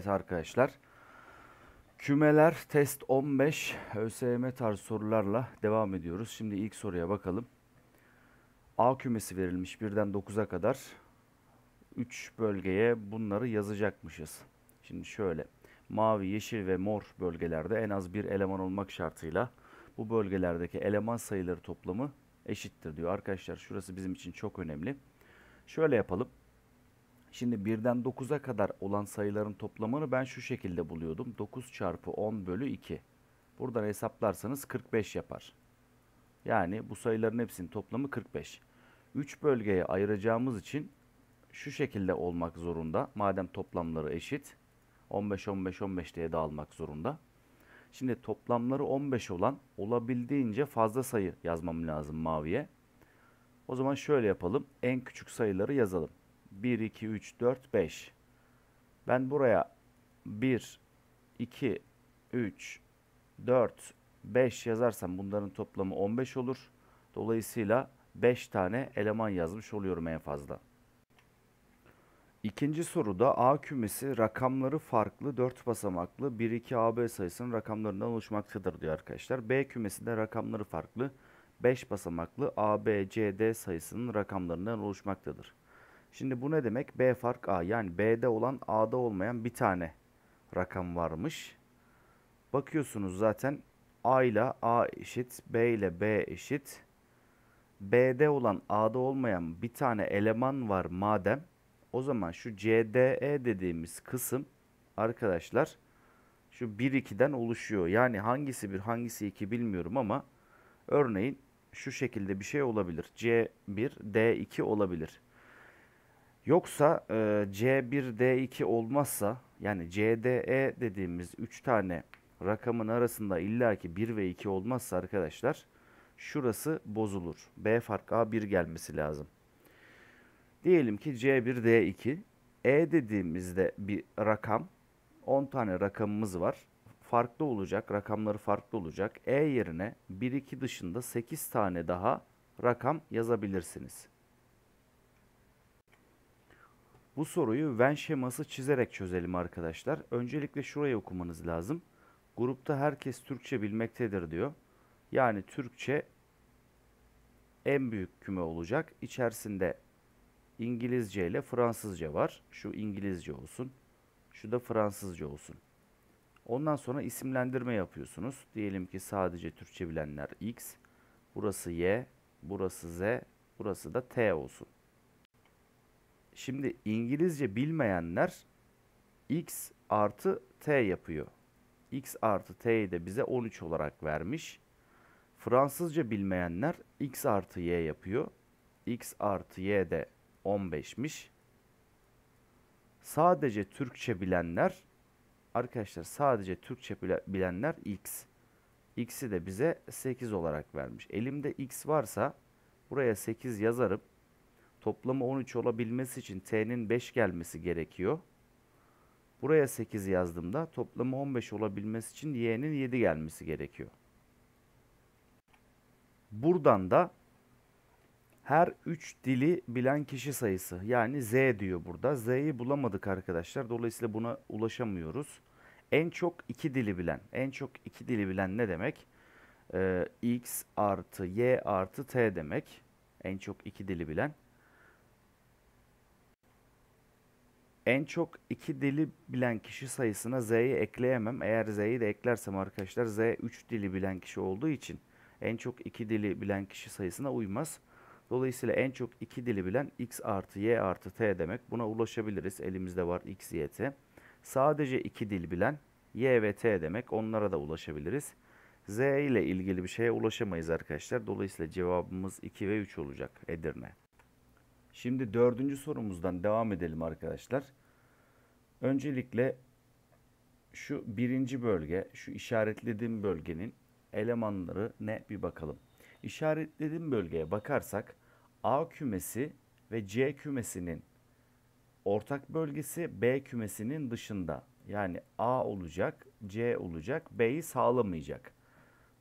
Evet arkadaşlar. Kümeler test 15 ÖSYM tarz sorularla devam ediyoruz. Şimdi ilk soruya bakalım. A kümesi verilmiş 1'den 9'a kadar 3 bölgeye bunları yazacakmışız. Şimdi şöyle mavi, yeşil ve mor bölgelerde en az bir eleman olmak şartıyla bu bölgelerdeki eleman sayıları toplamı eşittir diyor. Arkadaşlar şurası bizim için çok önemli. Şöyle yapalım. Şimdi birden 9'a kadar olan sayıların toplamını ben şu şekilde buluyordum. 9 çarpı 10 bölü 2. Buradan hesaplarsanız 45 yapar. Yani bu sayıların hepsinin toplamı 45. 3 bölgeye ayıracağımız için şu şekilde olmak zorunda. Madem toplamları eşit 15 15 15 diye dağılmak zorunda. Şimdi toplamları 15 olan olabildiğince fazla sayı yazmam lazım maviye. O zaman şöyle yapalım. En küçük sayıları yazalım. 1, 2, 3, 4, 5. Ben buraya 1, 2, 3, 4, 5 yazarsam bunların toplamı 15 olur. Dolayısıyla 5 tane eleman yazmış oluyorum en fazla. İkinci soruda A kümesi rakamları farklı 4 basamaklı 1 2 AB sayısının rakamlarından oluşmaktadır diyor arkadaşlar. B kümesi de rakamları farklı 5 basamaklı A B C D sayısının rakamlarından oluşmaktadır. Şimdi bu ne demek? B fark A. Yani B'de olan A'da olmayan bir tane rakam varmış. Bakıyorsunuz zaten A ile A eşit, B ile B eşit. B'de olan A'da olmayan bir tane eleman var madem. O zaman şu CDE dediğimiz kısım arkadaşlar şu 1-2'den oluşuyor. Yani hangisi bir hangisi 2 bilmiyorum ama örneğin şu şekilde bir şey olabilir. C1, D2 olabilir. Yoksa e, C1D2 olmazsa yani CDE dediğimiz 3 tane rakamın arasında illaki 1 ve 2 olmazsa arkadaşlar şurası bozulur. B fark A1 gelmesi lazım. Diyelim ki C1D2 E dediğimizde bir rakam 10 tane rakamımız var. Farklı olacak. Rakamları farklı olacak. E yerine 1 2 dışında 8 tane daha rakam yazabilirsiniz. Bu soruyu Venn şeması çizerek çözelim arkadaşlar. Öncelikle şurayı okumanız lazım. Grupta herkes Türkçe bilmektedir diyor. Yani Türkçe en büyük küme olacak. İçerisinde İngilizce ile Fransızca var. Şu İngilizce olsun. Şu da Fransızca olsun. Ondan sonra isimlendirme yapıyorsunuz. Diyelim ki sadece Türkçe bilenler X, burası Y, burası Z, burası da T olsun. Şimdi İngilizce bilmeyenler x artı t yapıyor. x artı t'yi de bize 13 olarak vermiş. Fransızca bilmeyenler x artı y yapıyor. x artı y de 15'miş. Sadece Türkçe bilenler arkadaşlar sadece Türkçe bilenler x. x'i de bize 8 olarak vermiş. Elimde x varsa buraya 8 yazarım. Toplamı 13 olabilmesi için t'nin 5 gelmesi gerekiyor. Buraya 8 yazdığımda toplamı 15 olabilmesi için y'nin 7 gelmesi gerekiyor. Buradan da her 3 dili bilen kişi sayısı yani z diyor burada. Z'yi bulamadık arkadaşlar. Dolayısıyla buna ulaşamıyoruz. En çok 2 dili bilen. En çok 2 dili bilen ne demek? Ee, x artı y artı t demek. En çok 2 dili bilen. en çok iki dili bilen kişi sayısına Z'yi ekleyemem. Eğer Z'yi de eklersem arkadaşlar Z 3 dili bilen kişi olduğu için en çok iki dili bilen kişi sayısına uymaz. Dolayısıyla en çok iki dili bilen X artı Y artı T demek. Buna ulaşabiliriz. Elimizde var X, Y, T. Sadece iki dil bilen Y ve T demek. Onlara da ulaşabiliriz. Z ile ilgili bir şeye ulaşamayız arkadaşlar. Dolayısıyla cevabımız 2 ve 3 olacak Edirne. Şimdi dördüncü sorumuzdan devam edelim arkadaşlar. Öncelikle şu birinci bölge, şu işaretlediğim bölgenin elemanları ne bir bakalım. İşaretlediğim bölgeye bakarsak A kümesi ve C kümesinin ortak bölgesi B kümesinin dışında. Yani A olacak, C olacak, B'yi sağlamayacak.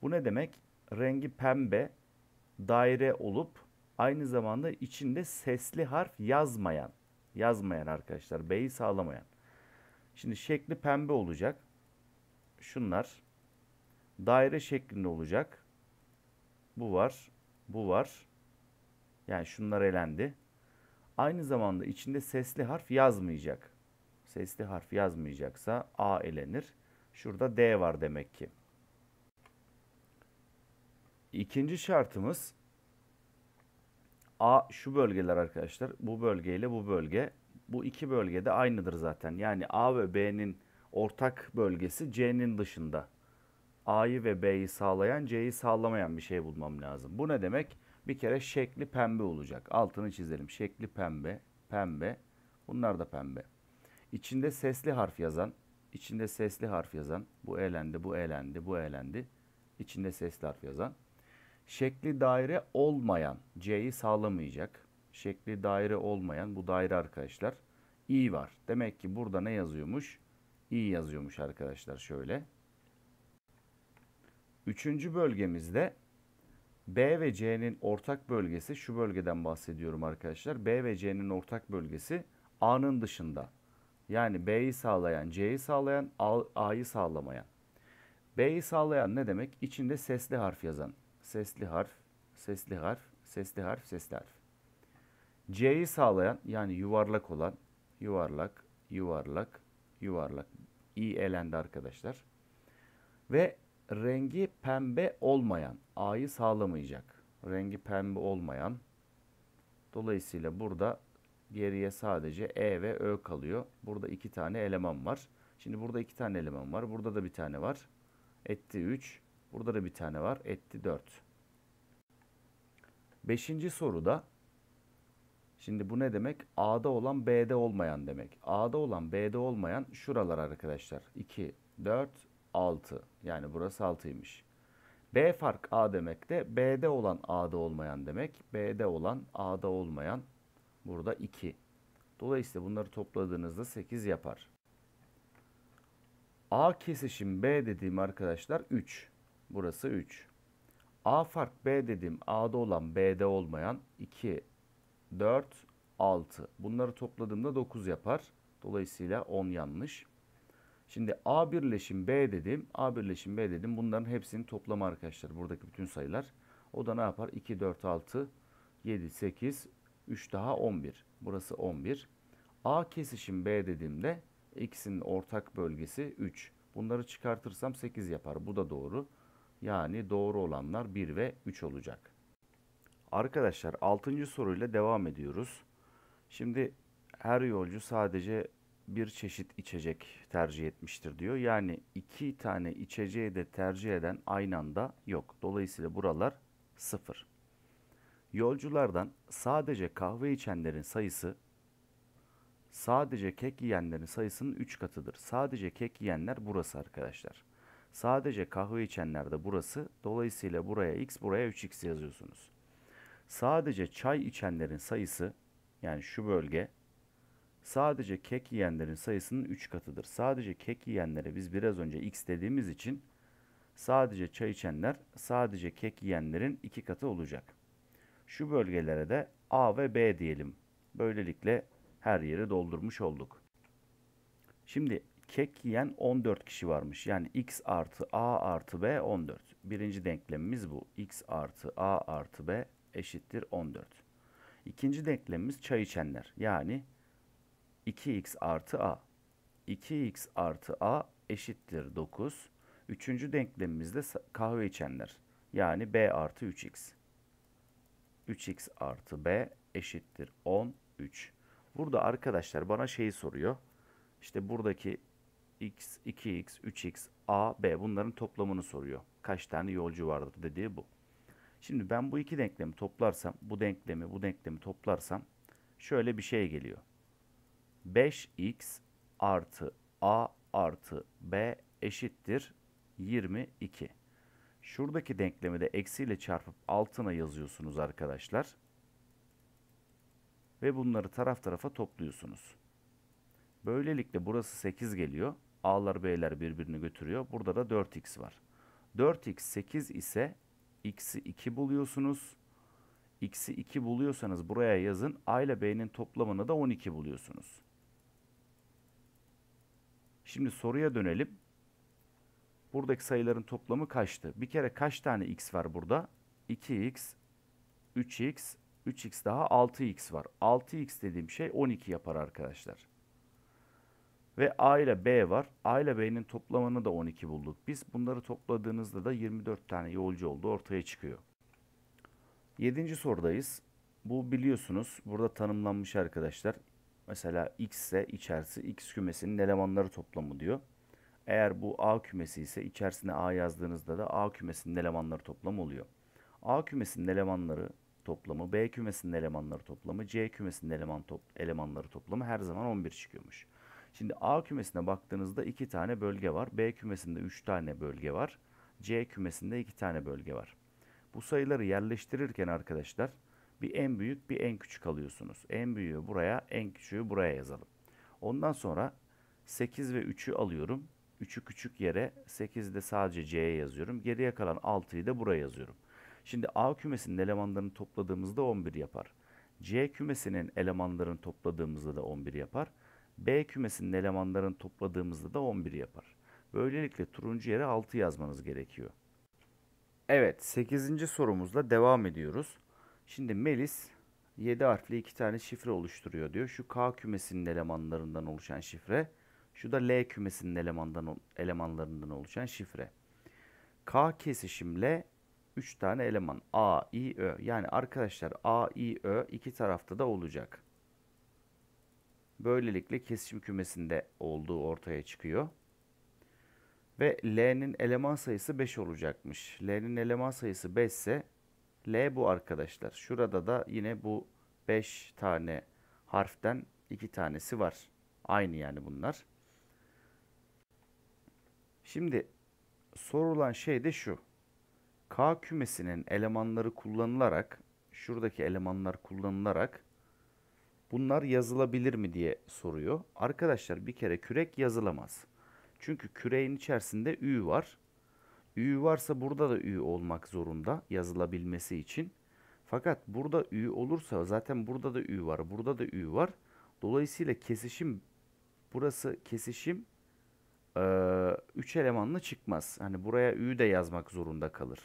Bu ne demek? Rengi pembe, daire olup aynı zamanda içinde sesli harf yazmayan, yazmayan arkadaşlar B'yi sağlamayan. Şimdi şekli pembe olacak. Şunlar daire şeklinde olacak. Bu var, bu var. Yani şunlar elendi. Aynı zamanda içinde sesli harf yazmayacak. Sesli harf yazmayacaksa A elenir. Şurada D var demek ki. İkinci şartımız A şu bölgeler arkadaşlar. Bu bölgeyle bu bölge bu iki bölgede aynıdır zaten. Yani A ve B'nin ortak bölgesi C'nin dışında. A'yı ve B'yi sağlayan, C'yi sağlamayan bir şey bulmam lazım. Bu ne demek? Bir kere şekli pembe olacak. Altını çizelim. Şekli pembe, pembe. Bunlar da pembe. İçinde sesli harf yazan, içinde sesli harf yazan. Bu elendi, bu elendi, bu elendi. İçinde sesli harf yazan. Şekli daire olmayan, C'yi sağlamayacak şekli daire olmayan bu daire arkadaşlar i var. Demek ki burada ne yazıyormuş? i yazıyormuş arkadaşlar şöyle. Üçüncü bölgemizde B ve C'nin ortak bölgesi şu bölgeden bahsediyorum arkadaşlar. B ve C'nin ortak bölgesi A'nın dışında. Yani B'yi sağlayan, C'yi sağlayan, A'yı sağlamayan. B'yi sağlayan ne demek? İçinde sesli harf yazan. Sesli harf, sesli harf, sesli harf, sesli harf. C'yi sağlayan yani yuvarlak olan yuvarlak, yuvarlak, yuvarlak i elendi arkadaşlar. Ve rengi pembe olmayan A'yı sağlamayacak. Rengi pembe olmayan. Dolayısıyla burada geriye sadece E ve Ö kalıyor. Burada iki tane eleman var. Şimdi burada iki tane eleman var. Burada da bir tane var. Etti 3. Burada da bir tane var. Etti 4. Beşinci soruda Şimdi bu ne demek? A'da olan B'de olmayan demek. A'da olan B'de olmayan şuralar arkadaşlar. 2, 4, 6. Yani burası 6'ymış. B fark A demek de B'de olan A'da olmayan demek. B'de olan A'da olmayan burada 2. Dolayısıyla bunları topladığınızda 8 yapar. A kesişim B dediğim arkadaşlar 3. Burası 3. A fark B dediğim A'da olan B'de olmayan 2, 4, 6. Bunları topladığımda 9 yapar. Dolayısıyla 10 yanlış. Şimdi A birleşim B dedim. A birleşim B dedim. Bunların hepsinin toplamı arkadaşlar. Buradaki bütün sayılar. O da ne yapar? 2, 4, 6, 7, 8, 3 daha 11. Burası 11. A kesişim B dediğimde ikisinin ortak bölgesi 3. Bunları çıkartırsam 8 yapar. Bu da doğru. Yani doğru olanlar 1 ve 3 olacak. Arkadaşlar 6. soruyla devam ediyoruz. Şimdi her yolcu sadece bir çeşit içecek tercih etmiştir diyor. Yani iki tane içeceği de tercih eden aynı anda yok. Dolayısıyla buralar sıfır. Yolculardan sadece kahve içenlerin sayısı sadece kek yiyenlerin sayısının 3 katıdır. Sadece kek yiyenler burası arkadaşlar. Sadece kahve içenler de burası. Dolayısıyla buraya x buraya 3x yazıyorsunuz. Sadece çay içenlerin sayısı yani şu bölge sadece kek yiyenlerin sayısının 3 katıdır. Sadece kek yiyenlere biz biraz önce x dediğimiz için sadece çay içenler sadece kek yiyenlerin 2 katı olacak. Şu bölgelere de A ve B diyelim. Böylelikle her yeri doldurmuş olduk. Şimdi kek yiyen 14 kişi varmış. Yani x artı a artı b 14. Birinci denklemimiz bu. x artı a artı b eşittir 14. İkinci denklemimiz çay içenler. Yani 2x artı a. 2x artı a eşittir 9. Üçüncü denklemimiz de kahve içenler. Yani b artı 3x. 3x artı b eşittir 13. Burada arkadaşlar bana şeyi soruyor. İşte buradaki x, 2x, 3x, a, b bunların toplamını soruyor. Kaç tane yolcu vardır dediği bu. Şimdi ben bu iki denklemi toplarsam, bu denklemi, bu denklemi toplarsam şöyle bir şey geliyor. 5x artı a artı b eşittir 22. Şuradaki denklemi de eksiyle çarpıp altına yazıyorsunuz arkadaşlar. Ve bunları taraf tarafa topluyorsunuz. Böylelikle burası 8 geliyor. A'lar B'ler birbirini götürüyor. Burada da 4x var. 4x 8 ise x'i 2 buluyorsunuz. x'i 2 buluyorsanız buraya yazın. a ile b'nin toplamını da 12 buluyorsunuz. Şimdi soruya dönelim. Buradaki sayıların toplamı kaçtı? Bir kere kaç tane x var burada? 2x, 3x, 3x daha 6x var. 6x dediğim şey 12 yapar arkadaşlar. Ve A ile B var. A ile B'nin toplamını da 12 bulduk. Biz bunları topladığınızda da 24 tane yolcu olduğu ortaya çıkıyor. 7. sorudayız. Bu biliyorsunuz burada tanımlanmış arkadaşlar. Mesela x ise içerisi x kümesinin elemanları toplamı diyor. Eğer bu A kümesi ise içerisine A yazdığınızda da A kümesinin elemanları toplamı oluyor. A kümesinin elemanları toplamı, B kümesinin elemanları toplamı, C kümesinin eleman top, elemanları toplamı her zaman 11 çıkıyormuş. Şimdi A kümesine baktığınızda iki tane bölge var. B kümesinde üç tane bölge var. C kümesinde iki tane bölge var. Bu sayıları yerleştirirken arkadaşlar bir en büyük bir en küçük alıyorsunuz. En büyüğü buraya, en küçüğü buraya yazalım. Ondan sonra 8 ve 3'ü alıyorum. 3'ü küçük yere 8'i de sadece C'ye yazıyorum. Geriye kalan 6'yı da buraya yazıyorum. Şimdi A kümesinin elemanlarını topladığımızda 11 yapar. C kümesinin elemanlarını topladığımızda da 11 yapar. B kümesinin elemanlarını topladığımızda da 11 yapar. Böylelikle turuncu yere 6 yazmanız gerekiyor. Evet 8. sorumuzla devam ediyoruz. Şimdi Melis 7 harfli 2 tane şifre oluşturuyor diyor. Şu K kümesinin elemanlarından oluşan şifre. Şu da L kümesinin elemandan, elemanlarından oluşan şifre. K kesişimle 3 tane eleman. A, I, Ö. Yani arkadaşlar A, I, Ö iki tarafta da olacak. Böylelikle kesişim kümesinde olduğu ortaya çıkıyor. Ve L'nin eleman sayısı 5 olacakmış. L'nin eleman sayısı 5 ise L bu arkadaşlar. Şurada da yine bu 5 tane harften 2 tanesi var. Aynı yani bunlar. Şimdi sorulan şey de şu. K kümesinin elemanları kullanılarak şuradaki elemanlar kullanılarak Bunlar yazılabilir mi diye soruyor. Arkadaşlar bir kere kürek yazılamaz. Çünkü küreğin içerisinde ü var. Ü varsa burada da ü olmak zorunda yazılabilmesi için. Fakat burada ü olursa zaten burada da ü var, burada da ü var. Dolayısıyla kesişim burası kesişim 3 elemanlı çıkmaz. Hani buraya ü de yazmak zorunda kalır.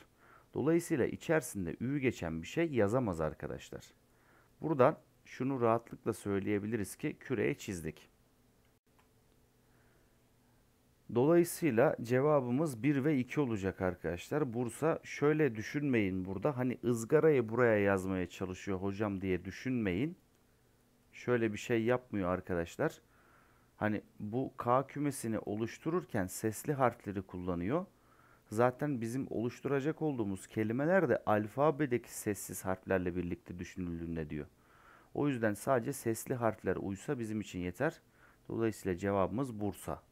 Dolayısıyla içerisinde ü geçen bir şey yazamaz arkadaşlar. Buradan şunu rahatlıkla söyleyebiliriz ki küreye çizdik. Dolayısıyla cevabımız 1 ve 2 olacak arkadaşlar. Bursa şöyle düşünmeyin burada hani ızgarayı buraya yazmaya çalışıyor hocam diye düşünmeyin. Şöyle bir şey yapmıyor arkadaşlar. Hani bu K kümesini oluştururken sesli harfleri kullanıyor. Zaten bizim oluşturacak olduğumuz kelimeler de alfabedeki sessiz harflerle birlikte düşünüldüğünde diyor. O yüzden sadece sesli harfler uysa bizim için yeter. Dolayısıyla cevabımız Bursa.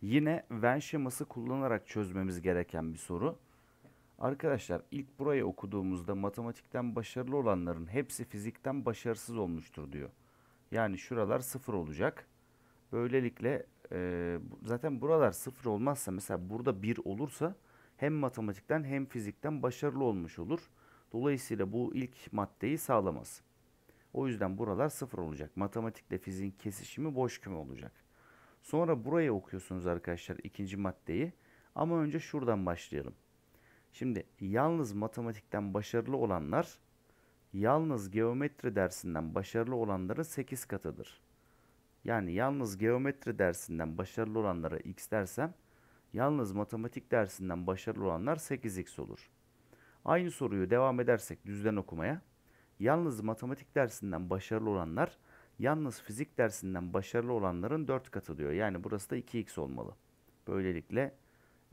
Yine Venn şeması kullanarak çözmemiz gereken bir soru. Arkadaşlar ilk burayı okuduğumuzda matematikten başarılı olanların hepsi fizikten başarısız olmuştur diyor. Yani şuralar sıfır olacak. Böylelikle e, zaten buralar sıfır olmazsa mesela burada bir olursa hem matematikten hem fizikten başarılı olmuş olur. Dolayısıyla bu ilk maddeyi sağlamaz. O yüzden buralar sıfır olacak. Matematikle fiziğin kesişimi boş küme olacak. Sonra buraya okuyorsunuz arkadaşlar ikinci maddeyi. Ama önce şuradan başlayalım. Şimdi yalnız matematikten başarılı olanlar yalnız geometri dersinden başarılı olanların 8 katıdır. Yani yalnız geometri dersinden başarılı olanlara x dersem yalnız matematik dersinden başarılı olanlar 8x olur. Aynı soruyu devam edersek düzden okumaya Yalnız matematik dersinden başarılı olanlar, yalnız fizik dersinden başarılı olanların 4 katı diyor. Yani burası da 2x olmalı. Böylelikle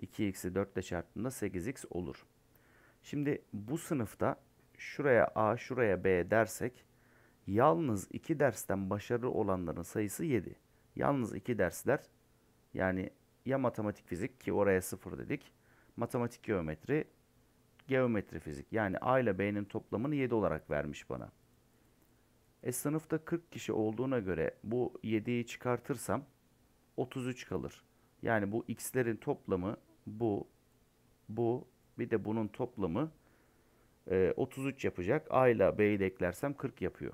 2x'i 4 ile çarptığımda 8x olur. Şimdi bu sınıfta şuraya a, şuraya b dersek yalnız 2 dersten başarılı olanların sayısı 7. Yalnız 2 dersler yani ya matematik fizik ki oraya 0 dedik. Matematik geometri geometri fizik yani A ile B'nin toplamını 7 olarak vermiş bana. E sınıfta 40 kişi olduğuna göre bu 7'yi çıkartırsam 33 kalır. Yani bu x'lerin toplamı bu, bu bir de bunun toplamı e, 33 yapacak. A ile B'yi de eklersem 40 yapıyor.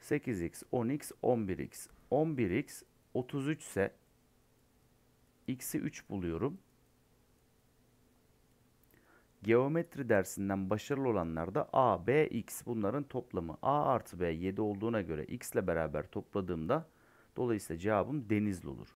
8x, 10x, 11x. 11x 33 ise x'i 3 buluyorum. Geometri dersinden başarılı olanlar da A, B, X bunların toplamı. A artı B 7 olduğuna göre X ile beraber topladığımda dolayısıyla cevabım Denizli olur.